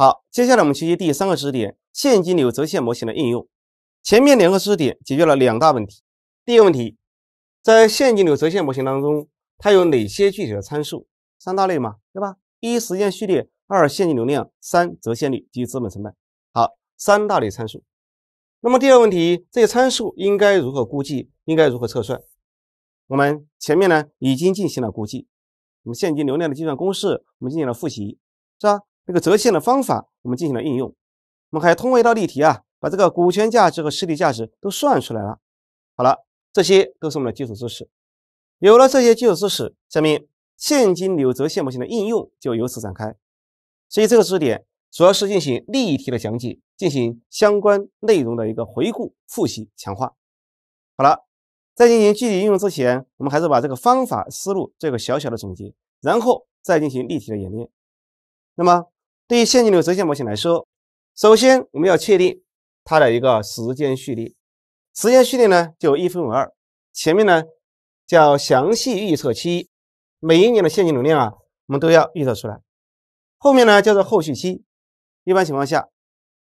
好，接下来我们学习第三个知识点：现金流折现模型的应用。前面两个知识点解决了两大问题。第一个问题，在现金流折现模型当中，它有哪些具体的参数？三大类嘛，对吧？一、时间序列；二、现金流量；三、折现率及资本成本。好，三大类参数。那么第二个问题，这些参数应该如何估计？应该如何测算？我们前面呢已经进行了估计。我们现金流量的计算公式，我们进行了复习，是吧？这个折现的方法，我们进行了应用。我们还通过一道例题啊，把这个股权价值和实体价值都算出来了。好了，这些都是我们的基础知识。有了这些基础知识，下面现金流折现模型的应用就由此展开。所以这个知识点主要是进行例题的讲解，进行相关内容的一个回顾、复习、强化。好了，在进行具体应用之前，我们还是把这个方法思路做一个小小的总结，然后再进行例题的演练。那么。对于现金流折现模型来说，首先我们要确定它的一个时间序列。时间序列呢，就一分为二，前面呢叫详细预测期，每一年的现金流量啊，我们都要预测出来。后面呢叫做后续期，一般情况下，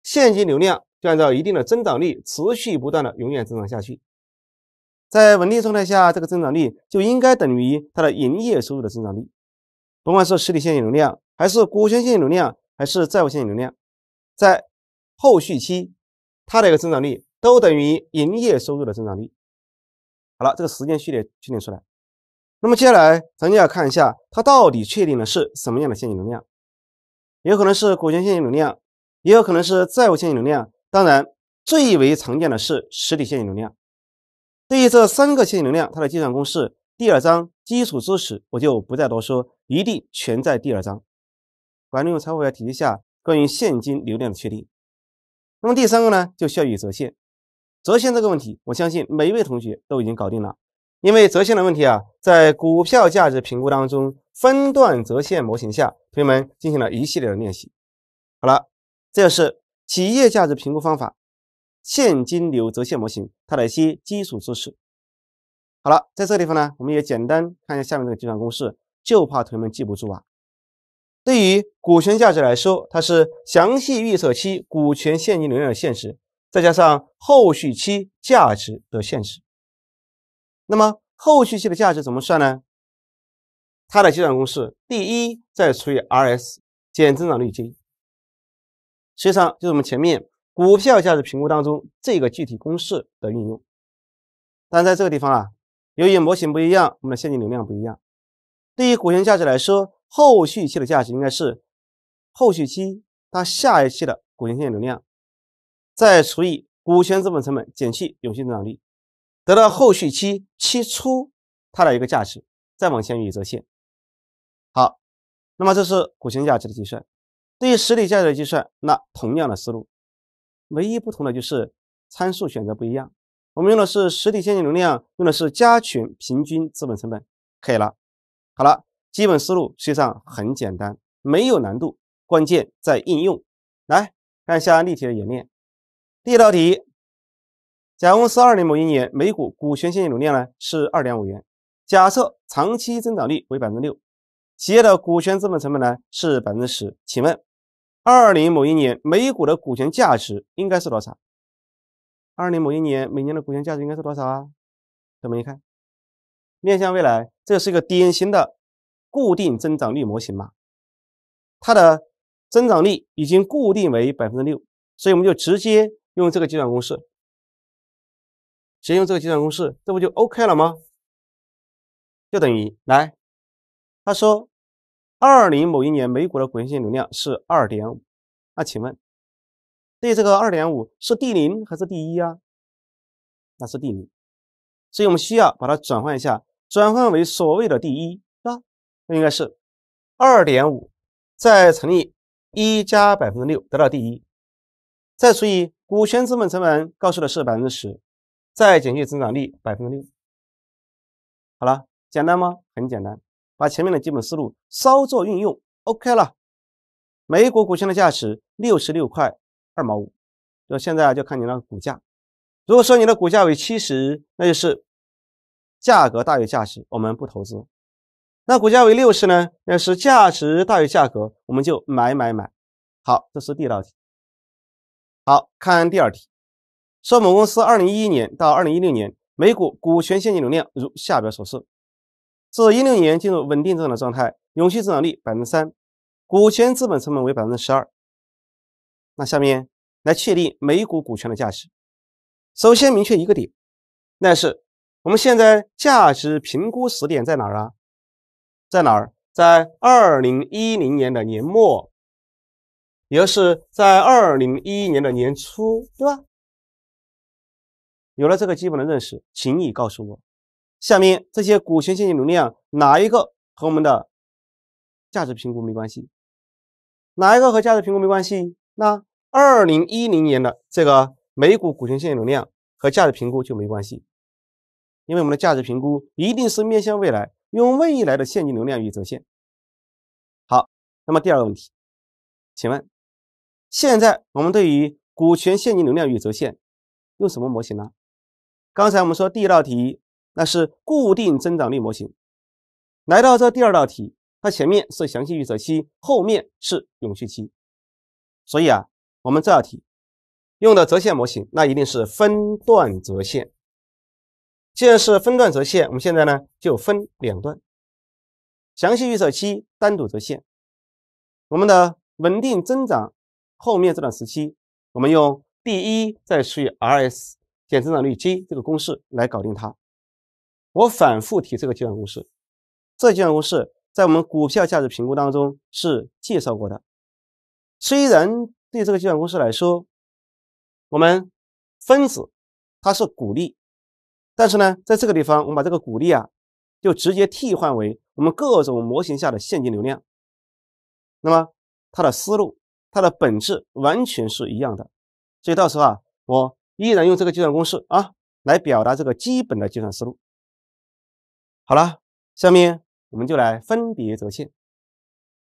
现金流量就按照一定的增长率持续不断的永远增长下去。在稳定状态下，这个增长率就应该等于它的营业收入的增长率，甭管是实体现金流量还是股权现金流量。还是债务现金流量，在后续期，它的一个增长率都等于营业收入的增长率。好了，这个时间序列确定出来。那么接下来，咱就要看一下它到底确定的是什么样的现金流量，也可能是股权现金流量，也有可能是债务现金流量。当然，最为常见的是实体现金流量。对于这三个现金流量，它的计算公式，第二章基础知识我就不再多说，一定全在第二章。管理用财务报表体系下关于现金流量的确定。那么第三个呢，就需要与折现。折现这个问题，我相信每一位同学都已经搞定了，因为折现的问题啊，在股票价值评估当中，分段折现模型下，同学们进行了一系列的练习。好了，这就是企业价值评估方法，现金流折现模型它的一些基础知识。好了，在这个地方呢，我们也简单看一下下面这个计算公式，就怕同学们记不住啊。对于股权价值来说，它是详细预测期股权现金流量的现值，再加上后续期价值的现值。那么后续期的价值怎么算呢？它的计算公式第一，再除以 rs 减增长率 g，实际上就是我们前面股票价值评估当中这个具体公式的运用。但在这个地方啊，由于模型不一样，我们的现金流量不一样。对于股权价值来说，后续期的价值应该是后续期它下一期的股权现金流量，再除以股权资本成本减去永续增长率，得到后续期期初它的一个价值，再往前予以折现。好，那么这是股权价值的计算。对于实体价值的计算，那同样的思路，唯一不同的就是参数选择不一样。我们用的是实体现金流量，用的是加权平均资本成本，可以了。好了。基本思路实际上很简单，没有难度，关键在应用。来看一下例题的演练。第一道题：甲公司二零某一年每股股权现金流量呢是二点五元，假设长期增长率为百分之六，企业的股权资本成本呢是百分之十。请问二零某一年每股的股权价值应该是多少？二零某一年每年的股权价值应该是多少啊？同么一看，面向未来，这是一个典型的。固定增长率模型嘛，它的增长率已经固定为百分之六，所以我们就直接用这个计算公式，直接用这个计算公式，这不就 OK 了吗？就等于来，他说二零某一年每股的股息流量是二点五，那请问对这个二点五是 D 零还是 D 一啊？那是 D 零，所以我们需要把它转换一下，转换为所谓的第一。那应该是二点五再乘以一加百分之六，得到第一，再除以股权资本成本，告诉的是百分之十，再减去增长率百分之六。好了，简单吗？很简单，把前面的基本思路稍作运用，OK 了。每股股权的价值六十六块二毛五，那现在就看你的股价。如果说你的股价为七十，那就是价格大于价值，我们不投资。那股价为六十呢？那是价值大于价格，我们就买买买。好，这是第一道题。好，看第二题，说某公司二零一一年到二零一六年每股股权现金流量如下表所示，自一六年进入稳定增长状态，永续增长率百分之三，股权资本成本为百分之十二。那下面来确定每股股权的价值。首先明确一个点，那是我们现在价值评估时点在哪儿啊？在哪儿？在二零一零年的年末，也就是在二零一一年的年初，对吧？有了这个基本的认识，请你告诉我，下面这些股权现金流量哪一个和我们的价值评估没关系？哪一个和价值评估没关系？那二零一零年的这个每股股权现金流量和价值评估就没关系，因为我们的价值评估一定是面向未来。用未来的现金流量与折现。好，那么第二个问题，请问，现在我们对于股权现金流量与折现用什么模型呢？刚才我们说第一道题那是固定增长率模型，来到这第二道题，它前面是详细预测期，后面是永续期，所以啊，我们这道题用的折现模型那一定是分段折现。既然是分段折线，我们现在呢就分两段，详细预测期单独折线，我们的稳定增长后面这段时期，我们用 D 一再除以 RS 减增长率 G 这个公式来搞定它。我反复提这个计算公式，这计算公式在我们股票价值评估当中是介绍过的。虽然对这个计算公式来说，我们分子它是股利。但是呢，在这个地方，我们把这个股利啊，就直接替换为我们各种模型下的现金流量。那么它的思路、它的本质完全是一样的。所以到时候啊，我依然用这个计算公式啊，来表达这个基本的计算思路。好了，下面我们就来分别折线。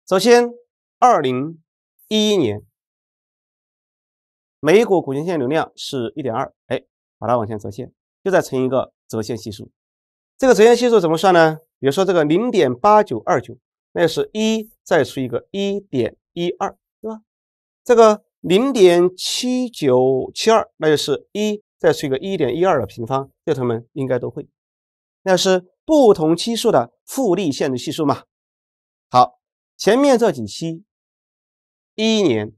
首先，二零一一年，每股股权现流量是一点二，哎，把它往前折线。又再乘一个折现系数，这个折现系数怎么算呢？比如说这个零点八九二九，那就是一再除一个一点一二，对吧？这个零点七九七二，那就是一再除一个一点一二的平方，这同学们应该都会。那是不同期数的复利限制系数嘛？好，前面这几期，一年、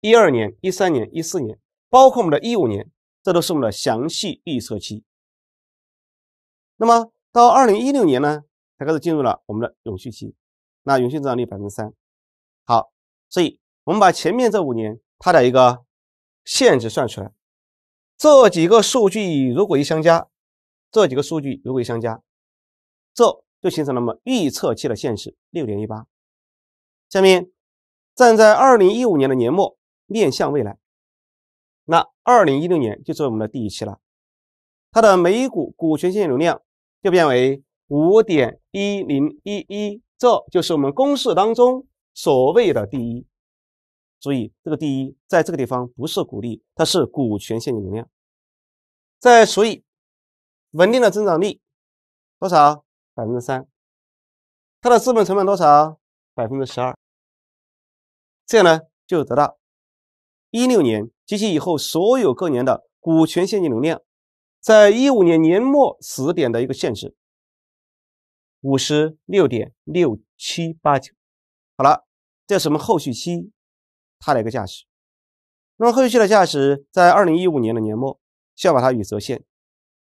一二年、一三年、一四年，包括我们的一五年，这都是我们的详细预测期。那么到二零一六年呢，才开始进入了我们的永续期，那永续增长率百分之三。好，所以我们把前面这五年它的一个限值算出来，这几个数据如果一相加，这几个数据如果一相加，这就形成了我们预测期的限值六点一八。下面站在二零一五年的年末面向未来，那二零一六年就作为我们的第一期了，它的每股股权现金流量。就变为五点一零一一，这就是我们公式当中所谓的第一。注意，这个第一在这个地方不是股利，它是股权现金流量。再除以稳定的增长率多少百分之三，它的资本成本多少百分之十二，这样呢就得到一六年及其以后所有各年的股权现金流量。在一五年年末时点的一个限制，五十六点六七八九。好了，这是我们后续期它的一个价值。那么后续期的价值在二零一五年的年末需要把它与折现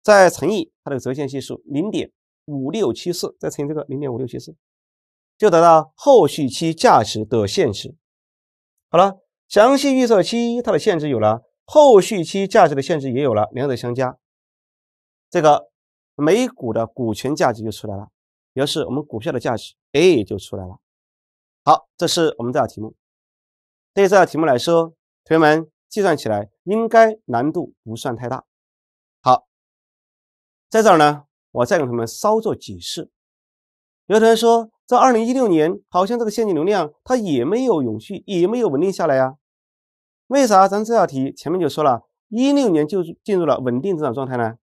再乘以它的折现系数零点五六七四，再乘以这个零点五六七四，就得到后续期价值的现值。好了，详细预测期它的限制有了，后续期价值的限制也有了，两者相加。这个每股的股权价值就出来了，也就是我们股票的价值 A 就出来了。好，这是我们这道题目。对这道题目来说，同学们计算起来应该难度不算太大。好，在这儿呢，我再给同学们稍作解释。有同学说，在二零一六年好像这个现金流量它也没有永续，也没有稳定下来啊？为啥咱这道题前面就说了一六年就进入了稳定增长状态呢？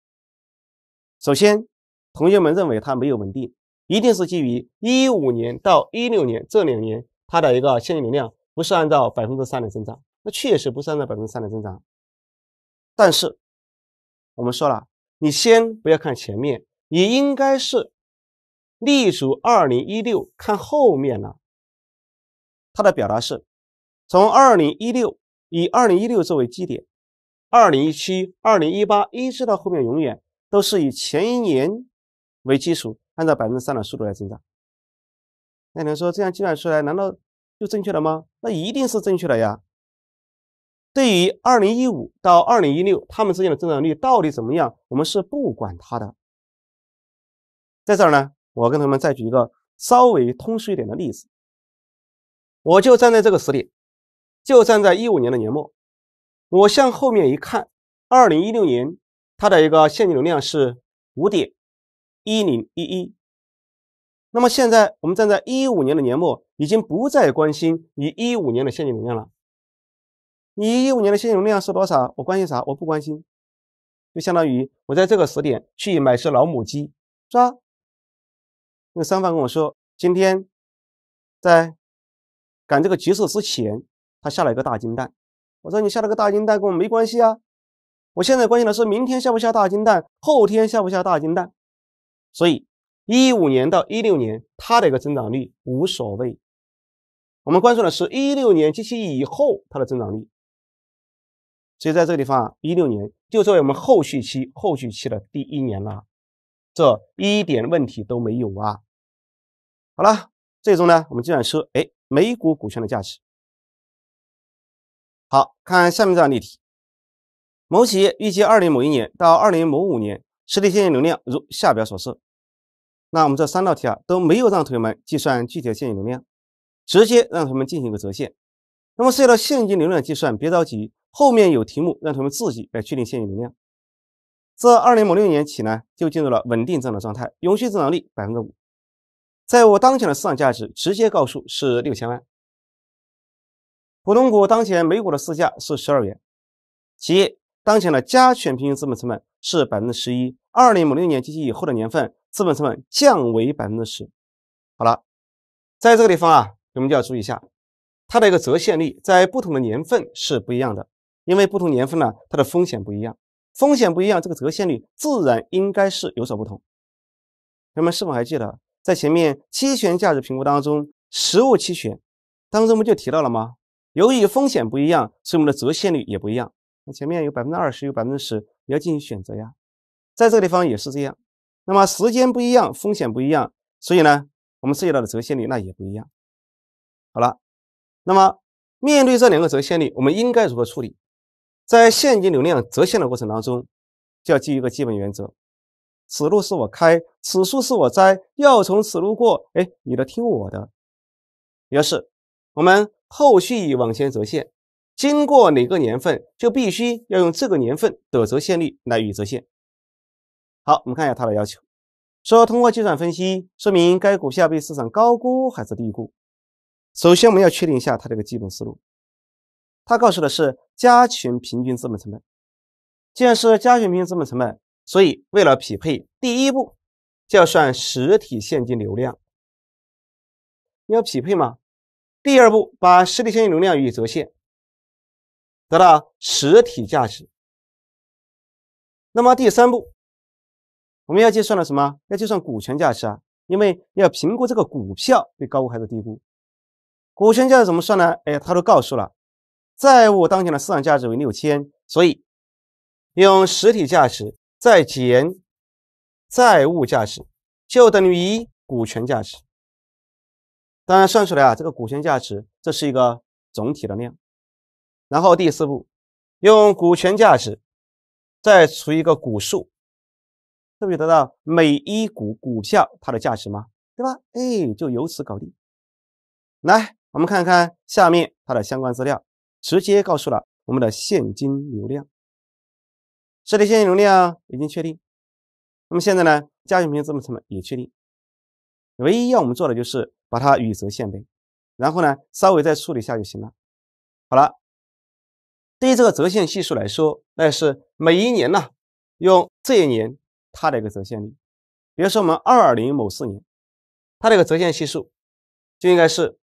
首先，同学们认为它没有稳定，一定是基于一五年到一六年这两年它的一个现金流量不是按照百分之三的增长，那确实不是按照百分之三的增长。但是，我们说了，你先不要看前面，你应该是立足二零一六，看后面了。它的表达是，从二零一六以二零一六作为基点，二零一七、二零一八一直到后面永远。都是以前一年为基础，按照百分之三的速度来增长。那你说，这样计算出来难道就正确了吗？那一定是正确的呀。对于二零一五到二零一六他们之间的增长率到底怎么样，我们是不管它的。在这儿呢，我跟他们再举一个稍微通俗一点的例子。我就站在这个时点，就站在一五年的年末，我向后面一看，二零一六年。它的一个现金流量是五点一零一一，那么现在我们站在一五年的年末，已经不再关心你一五年的现金流量了。你一五年的现金流量是多少？我关心啥？我不关心。就相当于我在这个时点去买只老母鸡，是吧？那个商贩跟我说，今天在赶这个集市之前，他下了一个大金蛋。我说你下了个大金蛋跟我没关系啊。我现在关心的是明天下不下大金蛋，后天下不下大金蛋。所以，一五年到一六年，它的一个增长率无所谓。我们关注的是一六年及其以后它的增长率。所以在这个地方啊，一六年就作为我们后续期后续期的第一年了，这一点问题都没有啊。好了，最终呢，我们就想说，哎，每股股权的价值。好，看下面这道例题。某企业预计二零某一年到二零某五年，实体现金流量如下表所示。那我们这三道题啊，都没有让同学们计算具体的现金流量，直接让他们进行一个折现。那么涉及到现金流量计算，别着急，后面有题目让他们自己来确定现金流量。自二零某六年起呢，就进入了稳定增长状态，永续增长率百分之五。在我当前的市场价值直接告诉是六千万，普通股当前每股的市价是十二元，企业。当前的加权平均资本成本是百分之十一，二零五六年及其以后的年份，资本成本降为百分之十。好了，在这个地方啊，我们就要注意一下，它的一个折现率在不同的年份是不一样的，因为不同年份呢，它的风险不一样，风险不一样，这个折现率自然应该是有所不同。同学们是否还记得，在前面期权价值评估当中，实物期权当中，不就提到了吗？由于风险不一样，所以我们的折现率也不一样。那前面有百分之二十，有百分之十，也要进行选择呀。在这个地方也是这样。那么时间不一样，风险不一样，所以呢，我们涉及到的折现率那也不一样。好了，那么面对这两个折现率，我们应该如何处理？在现金流量折现的过程当中，就要记一个基本原则：此路是我开，此树是我栽，要从此路过，哎，你得听我的。表是我们后续往前折现。经过哪个年份，就必须要用这个年份的折现率来予以折现。好，我们看一下它的要求，说通过计算分析，说明该股票被市场高估还是低估。首先，我们要确定一下它这个基本思路。它告诉的是加权平均资本成本。既然是加权平均资本成本，所以为了匹配，第一步就要算实体现金流量。你要匹配吗？第二步，把实体现金流量予以折现。得到实体价值。那么第三步，我们要计算的什么？要计算股权价值啊，因为要评估这个股票被高估还是低估。股权价值怎么算呢？哎，他都告诉了，债务当前的市场价值为六千，所以用实体价值再减债务价值，就等于股权价值。当然算出来啊，这个股权价值这是一个总体的量。然后第四步，用股权价值再除一个股数，不就得到每一股股票它的价值吗？对吧？哎，就由此搞定。来，我们看看下面它的相关资料，直接告诉了我们的现金流量。这里现金流量已经确定，那么现在呢，加权平均资本成本也确定。唯一要我们做的就是把它与折现呗，然后呢，稍微再处理一下就行了。好了。对于这个折现系数来说，那是每一年呢，用这一年它的一个折现率。比如说我们二零某四年，它这个折现系数就应该是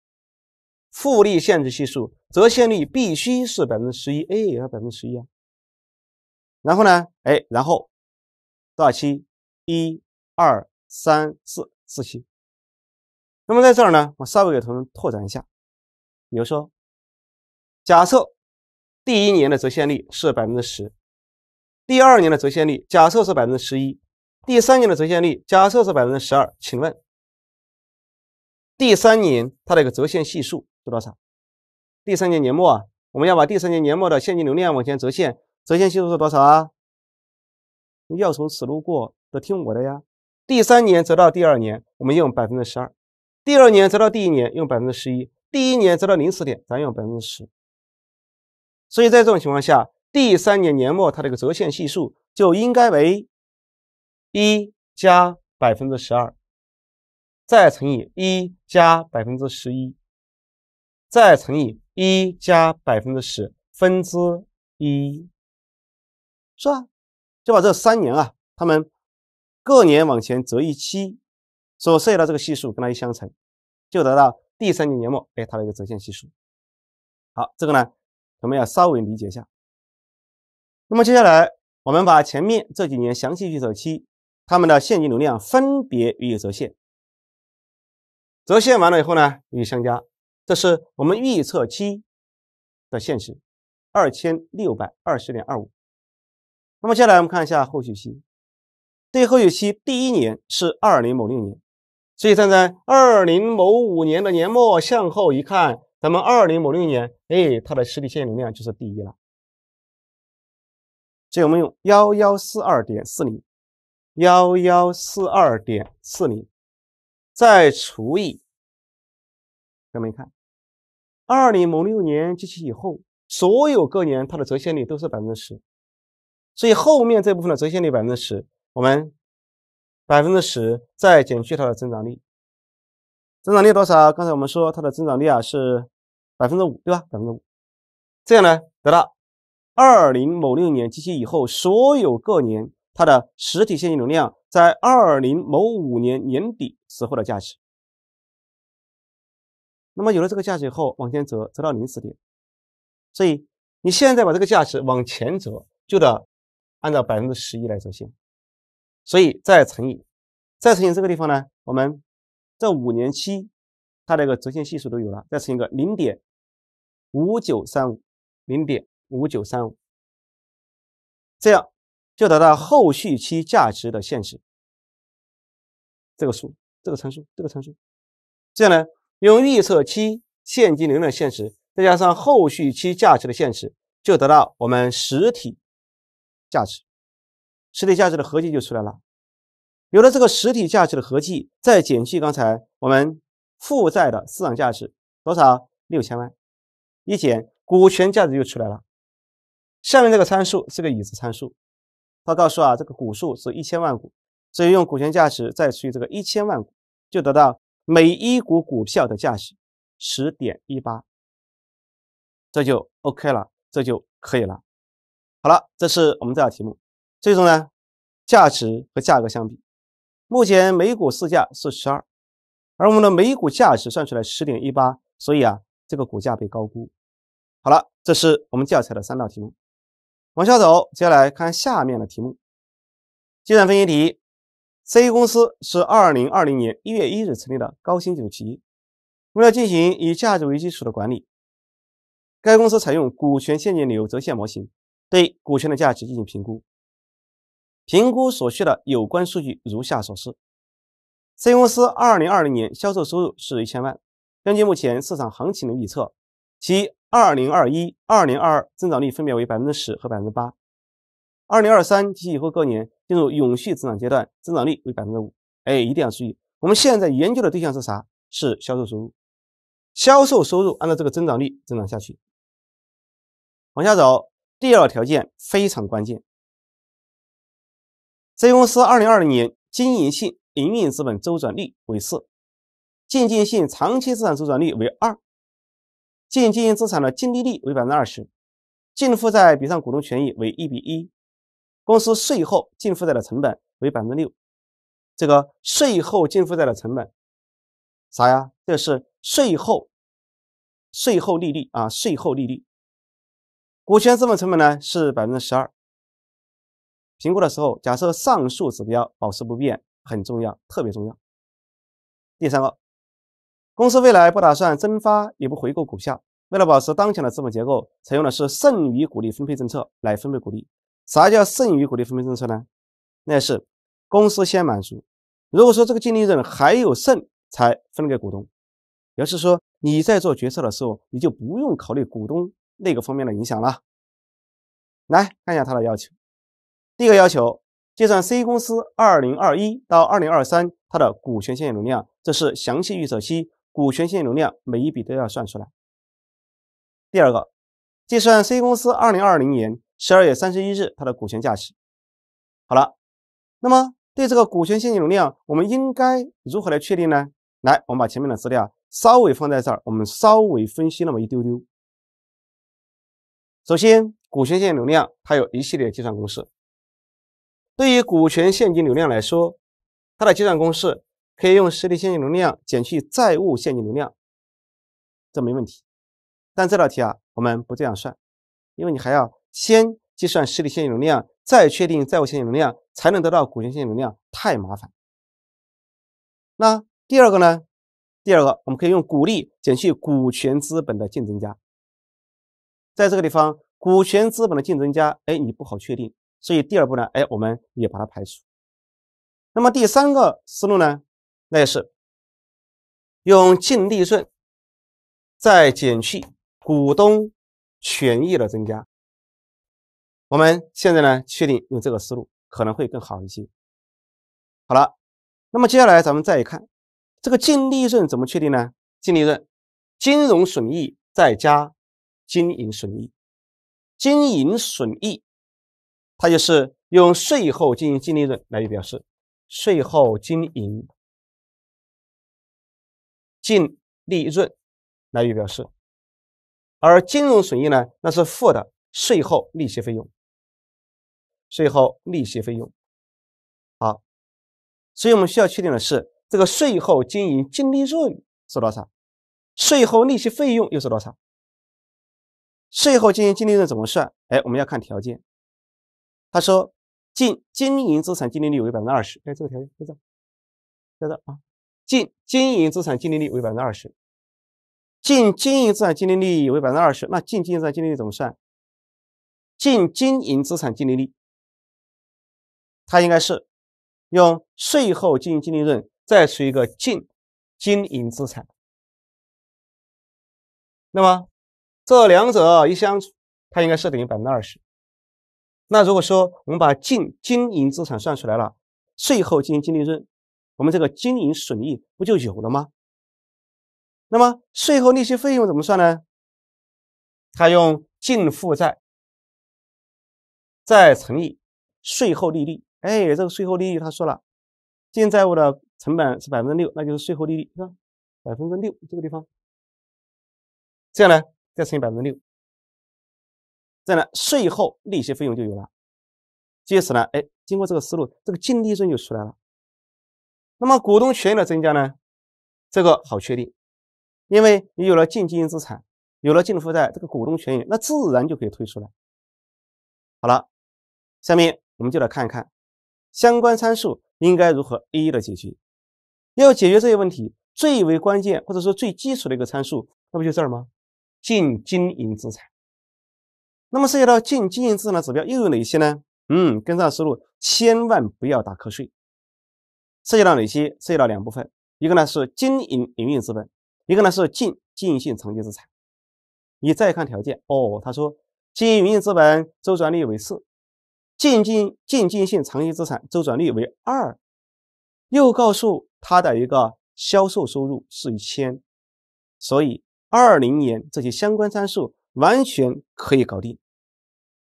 复利限制系数，折现率必须是百分之十一。哎，也是百分之十一啊。然后呢，哎，然后多少期？一二三四四期。那么在这儿呢，我稍微给同学们拓展一下，比如说假设。第一年的折现率是百分之十，第二年的折现率假设是百分之十一，第三年的折现率假设是百分之十二。请问第三年它的一个折现系数是多少？第三年年末啊，我们要把第三年年末的现金流量往前折现，折现系数是多少啊？要从此路过，得听我的呀。第三年折到第二年，我们用百分之十二；第二年折到第一年，用百分之十一；第一年折到零时点，咱用百分之十。所以在这种情况下，第三年年末它的一个折现系数就应该为一加百分之十二，再乘以一加百分之十一，再乘以一加百分之十分之一，是吧？就把这三年啊，他们各年往前折一期所涉及到这个系数跟它一相乘，就得到第三年年末哎它的一个折现系数。好，这个呢。我们要稍微理解一下。那么接下来，我们把前面这几年详细预测期他们的现金流量分别予以折现，折现完了以后呢，予以相加，这是我们预测期的现实，二千六百二十点二五。那么接下来我们看一下后续期，对后续期第一年是二零某六年，所以站在二零某五年的年末向后一看。咱们二零某六年，哎，它的实体现金流量就是第一了。所以，我们用幺幺四二点四零，幺幺四二点四零，再除以。同学们看，二零某六年及其以后所有各年，它的折现率都是百分之十。所以后面这部分的折现率百分之十，我们百分之十再减去它的增长率。增长率多少？刚才我们说它的增长率啊是。百分之五，对吧？百分之五，这样呢，得到二零某六年及其以后所有各年它的实体现金流量在二零某五年年底时候的价值。那么有了这个价值以后，往前折，折到零时点。所以你现在把这个价值往前折，就得按照百分之十一来折现。所以再乘以，再乘以这个地方呢，我们这五年期它的一个折现系数都有了，再乘一个零点。五九三五，零点五九三五，这样就得到后续期价值的现值。这个数，这个参数，这个参数，这样呢，用预测期现金流量的现值，再加上后续期价值的现值，就得到我们实体价值。实体价值的合计就出来了。有了这个实体价值的合计，再减去刚才我们负债的市场价值多少六千万。一减，股权价值就出来了。下面这个参数是个已知参数，它告诉啊，这个股数是一千万股，所以用股权价值再除以这个一千万股，就得到每一股股票的价值十点一八，这就 OK 了，这就可以了。好了，这是我们这道题目。最终呢，价值和价格相比，目前每股市价是十二，而我们的每股价值算出来十点一八，所以啊，这个股价被高估。好了，这是我们教材的三道题目。往下走，接下来看下面的题目：计算分析题。C 公司是二零二零年一月一日成立的高新技术企业，为了进行以价值为基础的管理，该公司采用股权现金流折现模型对股权的价值进行评估。评估所需的有关数据如下所示：C 公司二零二零年销售收入是一千万，根据目前市场行情的预测，其二零二一、二零二二增长率分别为百分之十和百分之八，二零二三及以后各年进入永续增长阶段，增长率为百分之五。哎，一定要注意，我们现在研究的对象是啥？是销售收入。销售收入按照这个增长率增长下去。往下走，第二个条件非常关键。C 公司二零二零年经营性营运资本周转率为四，经营性长期资产周转率为二。净经营资产的净利率为百分之二十，净负债比上股东权益为一比一，公司税后净负债的成本为百分之六，这个税后净负债的成本啥呀？这是税后税后利率啊，税后利率。股权资本成本呢是百分之十二。评估的时候假设上述指标保持不变，很重要，特别重要。第三个。公司未来不打算增发，也不回购股票，为了保持当前的资本结构，采用的是剩余股利分配政策来分配股利。啥叫剩余股利分配政策呢？那是公司先满足，如果说这个净利润还有剩，才分给股东。也就是说，你在做决策的时候，你就不用考虑股东那个方面的影响了。来看一下它的要求。第一个要求，计算 C 公司二零二一到二零二三它的股权现有流量，这是详细预测期。股权现金流量每一笔都要算出来。第二个，计算 C 公司二零二零年十二月三十一日它的股权价值。好了，那么对这个股权现金流量，我们应该如何来确定呢？来，我们把前面的资料稍微放在这儿，我们稍微分析那么一丢丢。首先，股权现金流量它有一系列计算公式。对于股权现金流量来说，它的计算公式。可以用实体现金流量减去债务现金流量，这没问题。但这道题啊，我们不这样算，因为你还要先计算实体现金流量，再确定债务现金流量，才能得到股权现金流量，太麻烦。那第二个呢？第二个我们可以用股利减去股权资本的净增加。在这个地方，股权资本的净增加，哎，你不好确定，所以第二步呢，哎，我们也把它排除。那么第三个思路呢？那是用净利润再减去股东权益的增加。我们现在呢，确定用这个思路可能会更好一些。好了，那么接下来咱们再一看这个净利润怎么确定呢？净利润、金融损益再加经营损益。经营损益，它就是用税后经营净利润来表示，税后经营。净利润来预表示，而金融损益呢，那是负的税后利息费用。税后利息费用，好，所以我们需要确定的是这个税后经营净利润是多少，税后利息费用又是多少。税后经营净利润怎么算？哎，我们要看条件。他说，净经营资产净利率为百分之二十，哎，这个条件在这，在这啊。净经营资产净利率为百分之二十，净经营资产净利率为百分之二十，那净经营资产净利率怎么算？净经营资产净利率，它应该是用税后经营净利润再除一个净经营资产。那么这两者一相除，它应该是等于百分之二十。那如果说我们把净经营资产算出来了，税后经营净利润。我们这个经营损益不就有了吗？那么税后利息费用怎么算呢？他用净负债再乘以税后利率。哎，这个税后利率他说了，净债务的成本是百分之六，那就是税后利率是吧？百分之六这个地方，这样呢再乘百分之六，这样呢税后利息费用就有了。借此呢，哎，经过这个思路，这个净利润就出来了。那么股东权益的增加呢？这个好确定，因为你有了净经营资产，有了净负债，这个股东权益那自然就可以推出来。好了，下面我们就来看一看相关参数应该如何一一的解决。要解决这些问题，最为关键或者说最基础的一个参数，那不就这儿吗？净经营资产。那么涉及到净经营资产的指标又有哪些呢？嗯，跟上思路，千万不要打瞌睡。涉及到哪些？涉及到两部分，一个呢是经营营运资本，一个呢是净经营性长期资产。你再看条件哦，他说经营营运资本周转率为四，净净净经营性长期资产周转率为二，又告诉他的一个销售收入是一千，所以二零年这些相关参数完全可以搞定。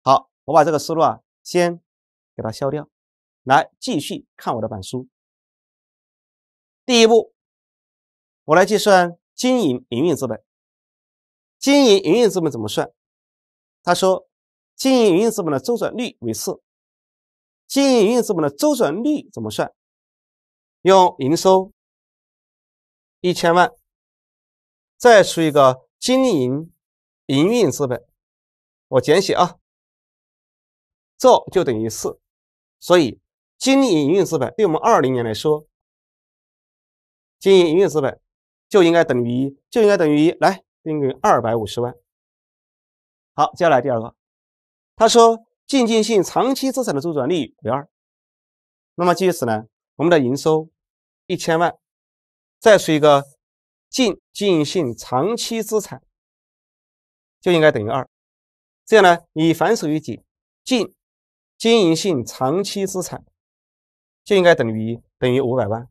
好，我把这个思路啊先给它消掉，来继续看我的板书。第一步，我来计算经营营运资本。经营营运资本怎么算？他说，经营营运资本的周转率为四。经营营运资本的周转率怎么算？用营收一千万，再除一个经营营运资本，我简写啊，这就等于四。所以，经营营运资本对我们二零年来说。经营营运资本就应该等于一，就应该等于一，来应于二百五十万。好，接下来第二个，他说经营性长期资产的周转率为二，那么借此呢，我们的营收一千万，再除一个经营性长期资产，就应该等于二。这样呢，你反手一底，净经营性长期资产就应该等于一，等于五百万。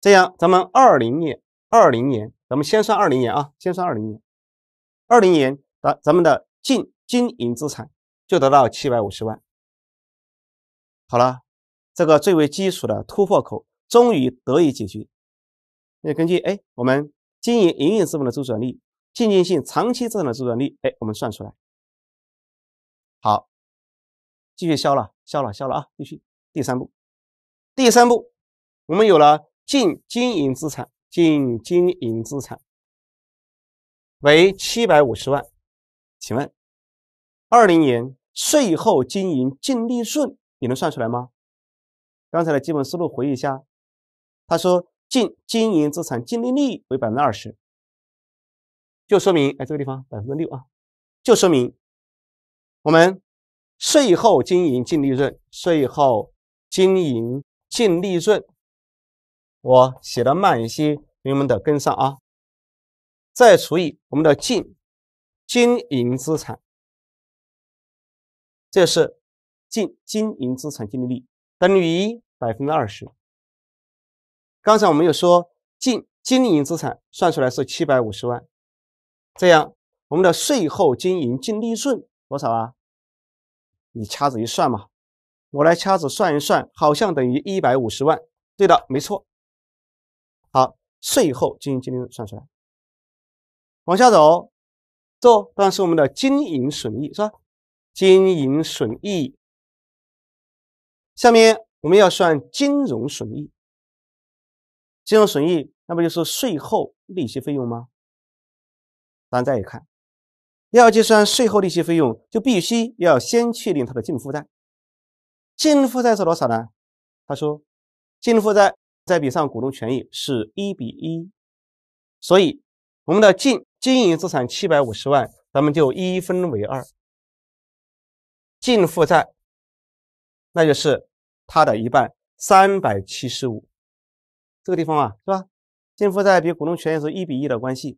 这样，咱们二零年，二零年，咱们先算二零年啊，先算二零年。二零年，咱咱们的净经营资产就得到七百五十万。好了，这个最为基础的突破口终于得以解决。那根据哎，我们经营营运资本的周转率，现金性长期资产的周转率，哎，我们算出来。好，继续消了，消了，消了啊！继续第三步。第三步，我们有了。净经营资产净经营资产为七百五十万，请问二零年税后经营净利润你能算出来吗？刚才的基本思路回忆一下，他说净经营资产净利率为百分之二十，就说明哎这个地方百分之六啊，就说明我们税后经营净利润税后经营净利润。我写的慢一些，你们得跟上啊。再除以我们的净经营资产，这是净经营资产净利率等于百分之二十。刚才我们又说净经营资产算出来是七百五十万，这样我们的税后经营净利润多少啊？你掐指一算嘛，我来掐指算一算，好像等于一百五十万。对的，没错。好，税后经营净利润算出来，往下走，这当然是我们的经营损益，是吧？经营损益，下面我们要算金融损益，金融损益，那不就是税后利息费用吗？咱再一看，要计算税后利息费用，就必须要先确定它的净负债，净负债是多少呢？他说，净负债。再比上股东权益是一比一，所以我们的净经营资产七百五十万，咱们就一分为二。净负债那就是它的一半三百七十五，这个地方啊，是吧？净负债比股东权益是一比一的关系。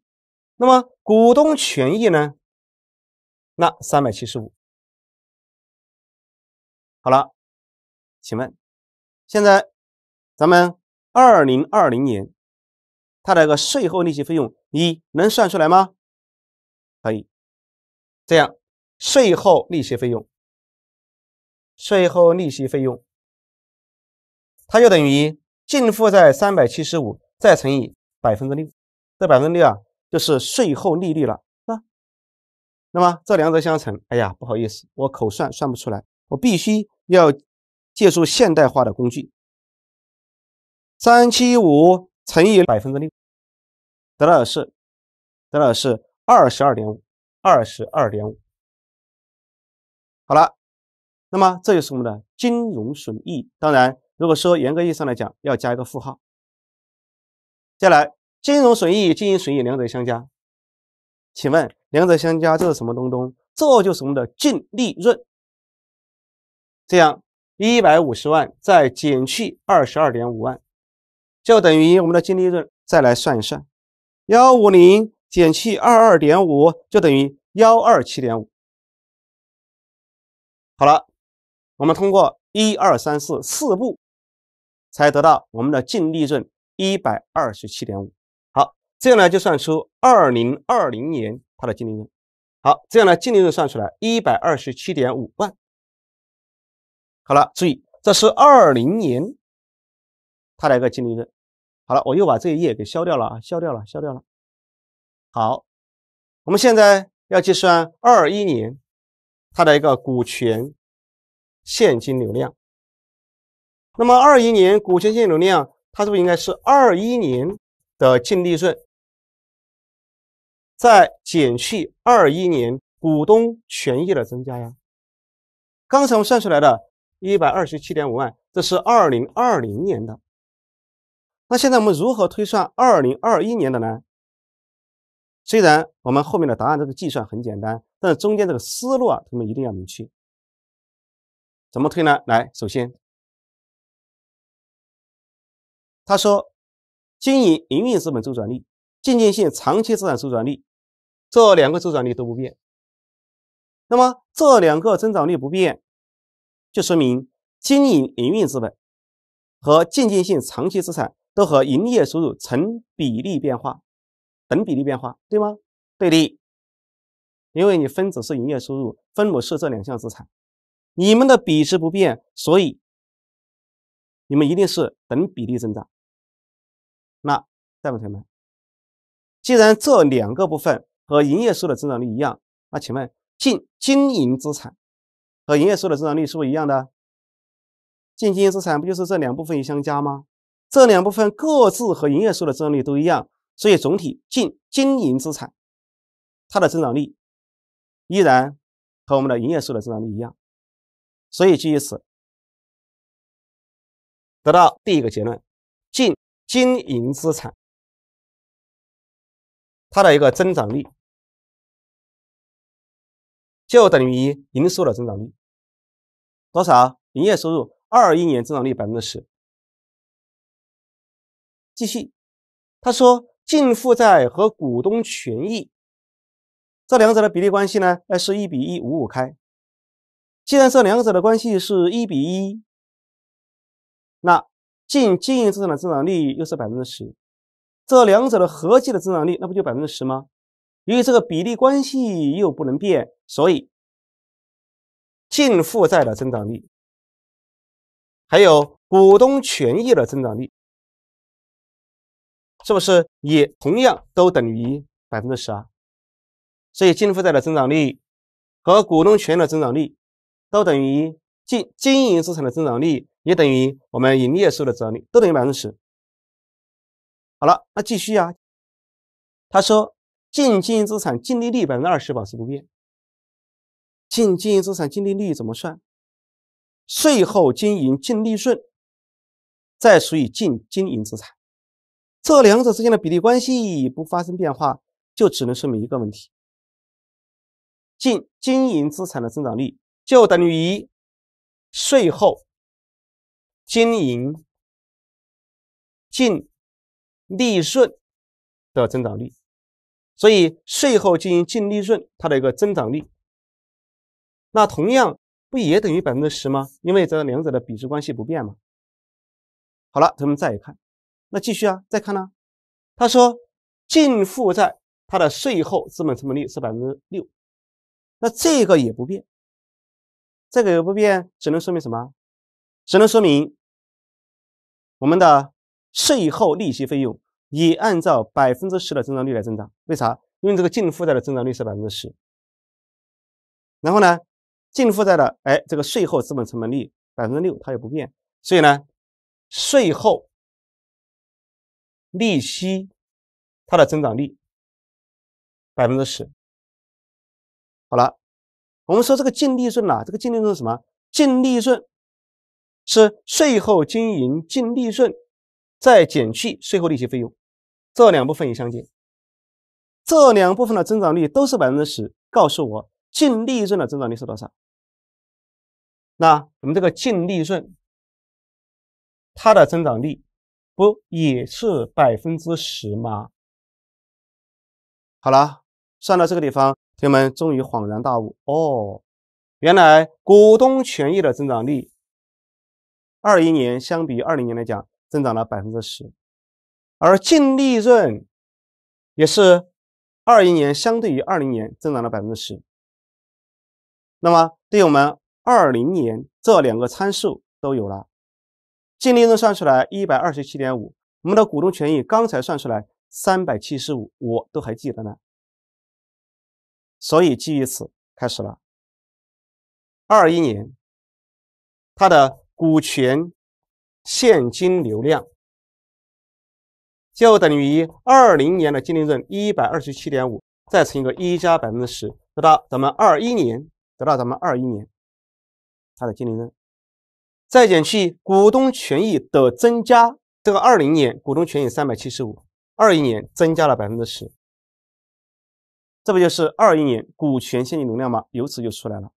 那么股东权益呢？那三百七十五。好了，请问，现在咱们。二零二零年，它的个税后利息费用一能算出来吗？可以，这样税后利息费用，税后利息费用，它就等于净负债三百七十五再乘以百分之六，这百分之六啊就是税后利率了。啊。那么这两者相乘，哎呀，不好意思，我口算算不出来，我必须要借助现代化的工具。三七五乘以百分之六，得到的是，得到的是二十二点五，二十二点五。好了，那么这就是我们的金融损益。当然，如果说严格意义上来讲，要加一个负号。接下来，金融损益、经营损益两者相加，请问两者相加这是什么东东？这就是我们的净利润。这样一百五十万再减去二十二点五万。就等于我们的净利润，再来算一算，幺五零减去二二点五，就等于幺二七点五。好了，我们通过一二三四四步，才得到我们的净利润一百二十七点五。好，这样呢就算出二零二零年它的净利润。好，这样呢净利润算出来一百二十七点五万。好了，注意这是二零年。它的一个净利润，好了，我又把这一页给消掉了啊，消掉了，消掉了。好，我们现在要计算二一年它的一个股权现金流量。那么二一年股权现金流量，它是不是应该是二一年的净利润，再减去二一年股东权益的增加呀？刚才我们算出来的一百二十七点五万，这是二零二零年的。那现在我们如何推算二零二一年的呢？虽然我们后面的答案这个计算很简单，但是中间这个思路啊，同学们一定要明确。怎么推呢？来，首先，他说经营营运资本周转率、渐进性长期资产周转率这两个周转率都不变。那么这两个增长率不变，就说明经营营运资本和渐进性长期资产。都和营业收入成比例变化，等比例变化，对吗？对的，因为你分子是营业收入，分母是这两项资产，你们的比值不变，所以你们一定是等比例增长。那再问同学们，既然这两个部分和营业收入的增长率一样，那请问净经营资产和营业收入的增长率是不是一样的？净经营资产不就是这两部分相加吗？这两部分各自和营业收入的增长率都一样，所以总体净经营资产，它的增长率依然和我们的营业收入的增长率一样。所以基于此，得到第一个结论：净经营资产它的一个增长率就等于营收的增长率多少？营业收入二一年增长率百分之十。继续，他说净负债和股东权益这两者的比例关系呢？那是一比一，五五开。既然这两者的关系是一比一，那净经营资产的增长率又是百分之十，这两者的合计的增长率那不就百分之十吗？由于这个比例关系又不能变，所以净负债的增长率还有股东权益的增长率。是不是也同样都等于百分之十所以净负债的增长率和股东权的增长率都等于净经营资产的增长率，也等于我们营业收入的增长率，都等于百分之十。好了，那继续啊。他说，净经营资产净利率百分之二十保持不变。净经营资产净利率怎么算？税后经营净利润再除以净经营资产。这两者之间的比例关系不发生变化，就只能说明一个问题：净经营资产的增长率就等于税后经营净利润的增长率。所以，税后经营净利润它的一个增长率，那同样不也等于百分之十吗？因为这两者的比值关系不变嘛。好了，咱们再看。那继续啊，再看呢，他说净负债它的税后资本成本率是百分之六，那这个也不变，这个也不变，只能说明什么？只能说明我们的税后利息费用也按照百分之十的增长率来增长。为啥？因为这个净负债的增长率是百分之十，然后呢，净负债的哎这个税后资本成本率百分之六它也不变，所以呢，税后。利息，它的增长率百分之十。好了，我们说这个净利润呐，这个净利润是什么？净利润是税后经营净利润，再减去税后利息费用，这两部分相减。这两部分的增长率都是百分之十，告诉我净利润的增长率是多少？那我们这个净利润，它的增长率？不也是百分之十吗？好了，算到这个地方，同学们终于恍然大悟哦，原来股东权益的增长率，二一年相比二零年来讲增长了百分之十，而净利润也是二一年相对于二零年增长了百分之十。那么，对我们二零年这两个参数都有了。净利润算出来一百二十七点五，我们的股东权益刚才算出来三百七十五，我都还记得呢。所以基于此，开始了二一年，它的股权现金流量就等于二零年的净利润一百二十七点五，再乘一个一加百分之十，得到咱们二一年，得到咱们二一年它的净利润。再减去股东权益的增加，这个二零年股东权益三百七十五，二一年增加了百分之十，这不就是二一年股权现金流量吗？由此就出来了。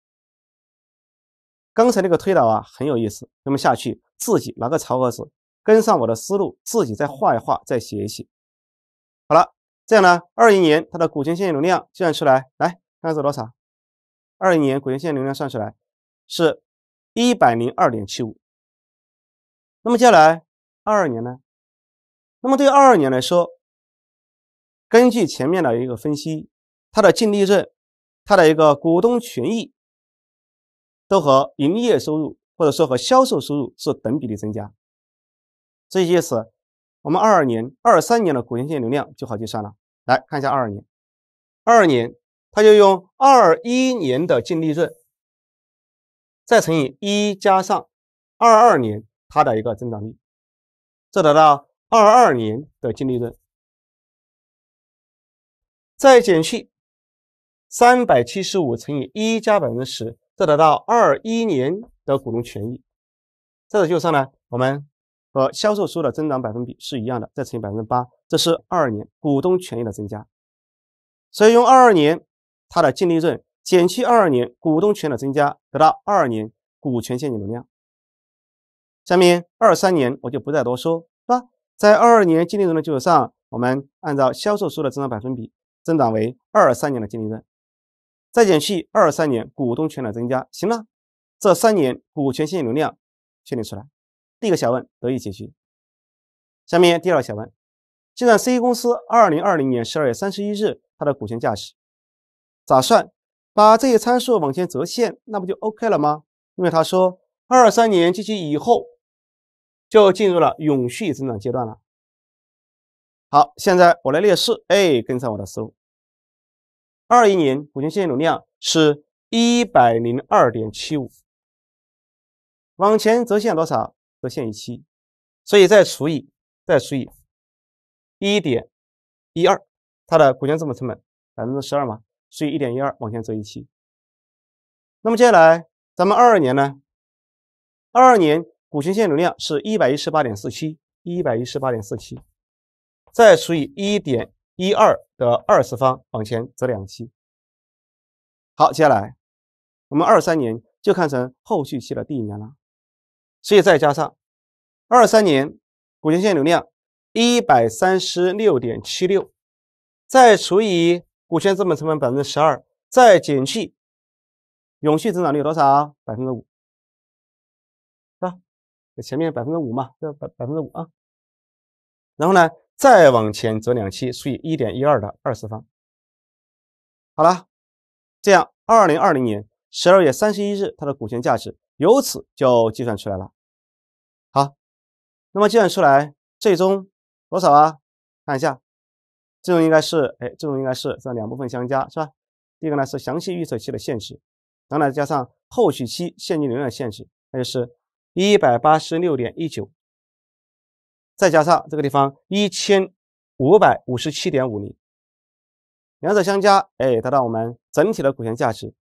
刚才那个推导啊很有意思，那么下去自己拿个草稿纸跟上我的思路，自己再画一画，再写一写。好了，这样呢，二一年它的股权现金流量计算出来，来看看是多少。二一年股权现金流量算出来是。一百零二点七五。那么接下来二二年呢？那么对二二年来说，根据前面的一个分析，它的净利润、它的一个股东权益都和营业收入或者说和销售收入是等比例增加。这意思，我们二二年、二三年的股权现金流量就好计算了。来看一下二二年，二二年它就用二一年的净利润。再乘以一加上二二年它的一个增长率，这得到二二年的净利润，再减去三百七十五乘以一加百分之十，得到二一年的股东权益。再就是呢？我们和销售收入的增长百分比是一样的，再乘以百分之八，这是二二年股东权益的增加。所以用二二年它的净利润。减去二二年股东权的增加，得到二二年股权现金流量。下面二三年我就不再多说，是吧？在二二年净利润的基础上，我们按照销售收入的增长百分比增长为二三年的净利润，再减去二三年股东权的增加，行了。这三年股权现金流量确定出来，第一个小问得以解决。下面第二个小问，计算 C 公司二零二零年十二月三十一日它的股权价值咋算？把这些参数往前折现，那不就 OK 了吗？因为他说二三年及其以后就进入了永续增长阶段了。好，现在我来列式，哎，跟上我的思路。二一年股权现金流量是一百零二点七五，往前折现多少？折现一七，所以再除以再除以一点一二，它的股权资本成本百分之十二嘛。所以一点一二往前折一期，那么接下来咱们二二年呢，二二年股权限流量是一百一十八点四七，一百一十八点四七，再除以一点一二的二次方往前折两期。好，接下来我们二三年就看成后续期的第一年了，所以再加上二三年股权限流量一百三十六点七六，再除以。股权资本成本百分之十二，再减去永续增长率有多少？百分之五，是吧？前面百分之五嘛，这百百分之五啊。然后呢，再往前折两期，除以一点一二的二次方。好了，这样二零二零年十二月三十一日它的股权价值由此就计算出来了。好，那么计算出来最终多少啊？看一下。这种应该是，哎，这种应该是这两部分相加是吧？第一个呢是详细预测期的限制，然后呢加上后续期现金流的限制，那就是一百八十六点一九，再加上这个地方一千五百五十七点五零，两者相加，哎，得到我们整体的股权价值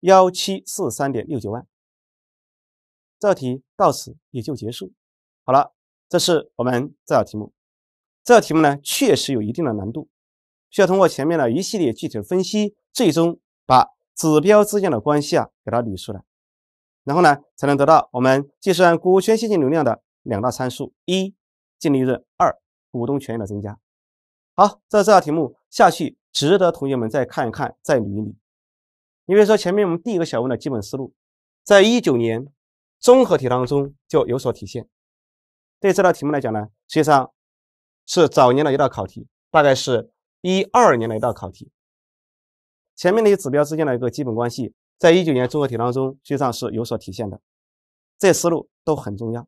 幺七四三点六九万。这道题到此也就结束，好了，这是我们这道题目。这道题目呢，确实有一定的难度，需要通过前面的一系列具体的分析，最终把指标之间的关系啊，给它理出来，然后呢，才能得到我们计算股权现金流量的两大参数：一、净利润；二、股东权益的增加。好，这这道题目下去，值得同学们再看一看，再捋一捋。你比如说，前面我们第一个小问的基本思路，在一九年综合题当中就有所体现。对这道题目来讲呢，实际上。是早年的一道考题，大概是一二年的一道考题，前面那些指标之间的一个基本关系，在一九年综合题当中实际上是有所体现的，这些思路都很重要。